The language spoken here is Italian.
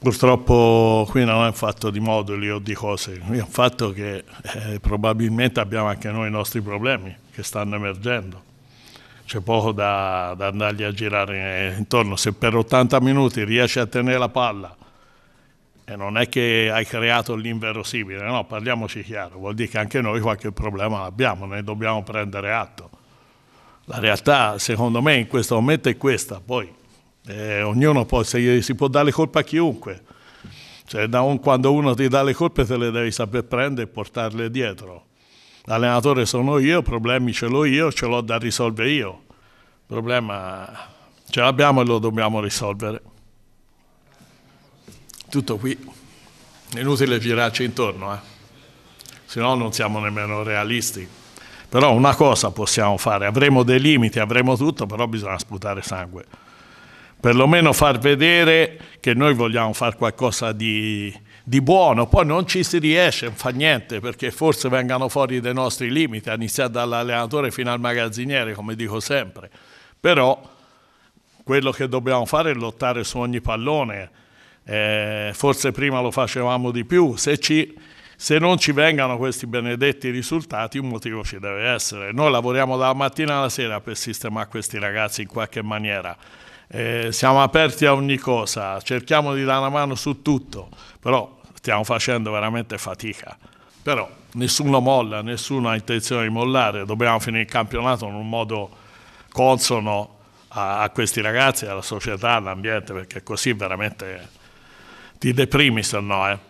Purtroppo qui non è un fatto di moduli o di cose, è un fatto che eh, probabilmente abbiamo anche noi i nostri problemi che stanno emergendo. C'è poco da, da andargli a girare intorno. Se per 80 minuti riesci a tenere la palla e non è che hai creato l'inverosimile, no, parliamoci chiaro, vuol dire che anche noi qualche problema abbiamo, ne dobbiamo prendere atto. La realtà secondo me in questo momento è questa, poi eh, ognuno può, se, si può dare colpa a chiunque. Cioè, un, quando uno ti dà le colpe te le devi saper prendere e portarle dietro. L'allenatore sono io, problemi ce l'ho io, ce l'ho da risolvere io. Il problema ce l'abbiamo e lo dobbiamo risolvere. Tutto qui. È Inutile girarci intorno, eh? se no non siamo nemmeno realisti. Però una cosa possiamo fare, avremo dei limiti, avremo tutto, però bisogna sputare sangue perlomeno far vedere che noi vogliamo fare qualcosa di, di buono, poi non ci si riesce, non fa niente, perché forse vengano fuori dai nostri limiti, a iniziare dall'allenatore fino al magazziniere, come dico sempre. Però quello che dobbiamo fare è lottare su ogni pallone, eh, forse prima lo facevamo di più, se, ci, se non ci vengano questi benedetti risultati un motivo ci deve essere. Noi lavoriamo dalla mattina alla sera per sistemare questi ragazzi in qualche maniera eh, siamo aperti a ogni cosa, cerchiamo di dare una mano su tutto, però stiamo facendo veramente fatica. Però nessuno molla, nessuno ha intenzione di mollare, dobbiamo finire il campionato in un modo consono a, a questi ragazzi, alla società, all'ambiente, perché così veramente ti deprimi se no. Eh.